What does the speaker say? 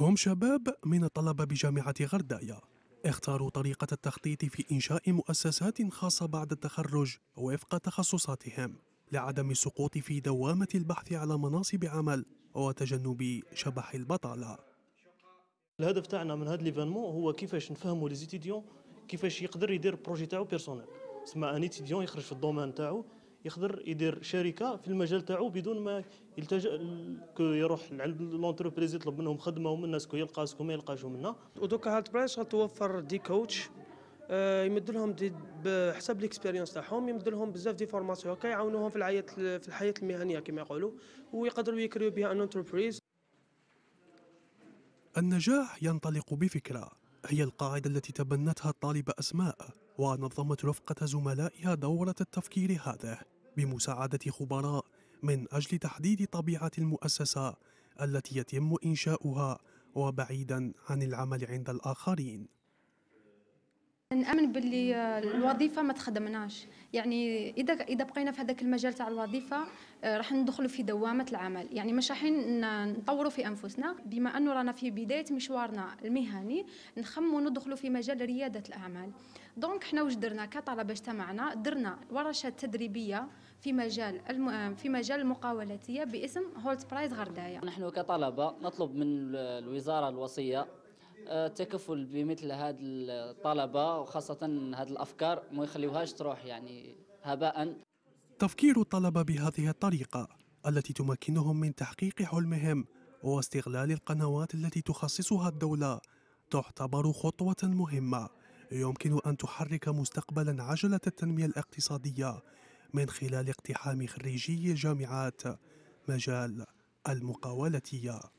هم شباب من الطلبة بجامعة غردايا اختاروا طريقة التخطيط في إنشاء مؤسسات خاصة بعد التخرج وفق تخصصاتهم لعدم السقوط في دوامة البحث على مناصب عمل وتجنب شبح البطالة الهدف تاعنا من هذا ليفانمون هو كيفاش نفهموا لي كيفاش يقدر يدير بروجي تاعو بيرسونيل سما ان ايتيديون يخرج في الدومين تاعو يقدر يدير شركه في المجال تاعو بدون ما يلتجا كو يروح عند لونتربريز يطلب منهم خدمه ومن الناس كو يلقى سكو ما يلقاش منا ودوكا هالت برايس غتوفر دي كوتش آه، يمد لهم بحسب ليكسبيريونس تاعهم يمد لهم بزاف دي فورماسيون هكا يعاونوهم في الحياه في الحياه المهنيه كما يقولوا ويقدروا يكريو بها ان انتربريز النجاح ينطلق بفكره هي القاعده التي تبنتها الطالبه اسماء ونظمت رفقة زملائها دورة التفكير هذه بمساعدة خبراء من أجل تحديد طبيعة المؤسسة التي يتم إنشاؤها وبعيدا عن العمل عند الآخرين نأمن باللي الوظيفة ما تخدمناش يعني اذا اذا بقينا في هذاك المجال تاع الوظيفه آه، راح ندخلوا في دوامه العمل يعني مش راح نطوروا في انفسنا بما انه رانا في بدايه مشوارنا المهني نخموا ندخلوا في مجال رياده الاعمال دونك حنا واش درنا كطلبه اجتمعنا درنا ورشه تدريبيه في مجال الم... آه، في مجال المقاولاتيه باسم هولت برايز غردايه نحن كطلبه نطلب من الوزاره الوصيه التكفل آه، بمثل هذه الطلبه وخاصه هذه الافكار ما يخليوهاش تروح يعني هباء تفكير الطلبه بهذه الطريقه التي تمكنهم من تحقيق حلمهم واستغلال القنوات التي تخصصها الدوله تعتبر خطوه مهمه يمكن ان تحرك مستقبلا عجله التنميه الاقتصاديه من خلال اقتحام خريجي الجامعات مجال المقاولتيه